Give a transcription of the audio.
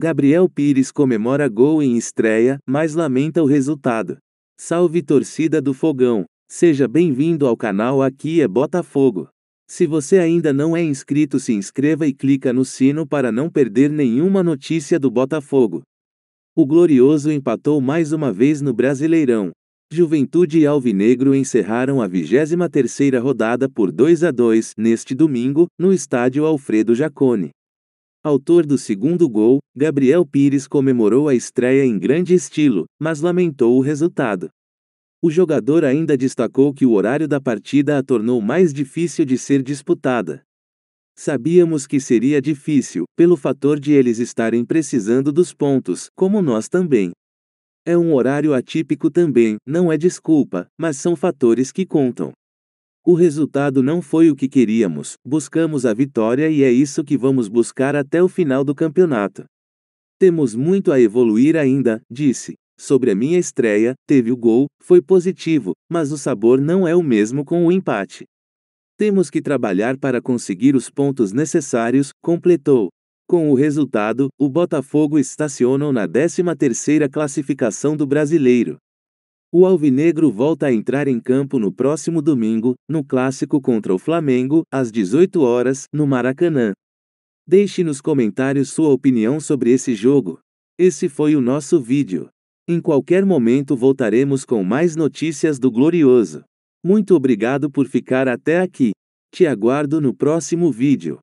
Gabriel Pires comemora gol em estreia, mas lamenta o resultado. Salve torcida do Fogão! Seja bem-vindo ao canal Aqui é Botafogo. Se você ainda não é inscrito, se inscreva e clica no sino para não perder nenhuma notícia do Botafogo. O Glorioso empatou mais uma vez no Brasileirão. Juventude e Alvinegro encerraram a 23ª rodada por 2 a 2 neste domingo, no estádio Alfredo Jaconi. Autor do segundo gol, Gabriel Pires comemorou a estreia em grande estilo, mas lamentou o resultado. O jogador ainda destacou que o horário da partida a tornou mais difícil de ser disputada. Sabíamos que seria difícil, pelo fator de eles estarem precisando dos pontos, como nós também. É um horário atípico também, não é desculpa, mas são fatores que contam. O resultado não foi o que queríamos, buscamos a vitória e é isso que vamos buscar até o final do campeonato. Temos muito a evoluir ainda, disse. Sobre a minha estreia, teve o gol, foi positivo, mas o sabor não é o mesmo com o empate. Temos que trabalhar para conseguir os pontos necessários, completou. Com o resultado, o Botafogo estacionou na 13ª classificação do Brasileiro. O Alvinegro volta a entrar em campo no próximo domingo, no clássico contra o Flamengo, às 18 horas, no Maracanã. Deixe nos comentários sua opinião sobre esse jogo. Esse foi o nosso vídeo. Em qualquer momento voltaremos com mais notícias do Glorioso. Muito obrigado por ficar até aqui. Te aguardo no próximo vídeo.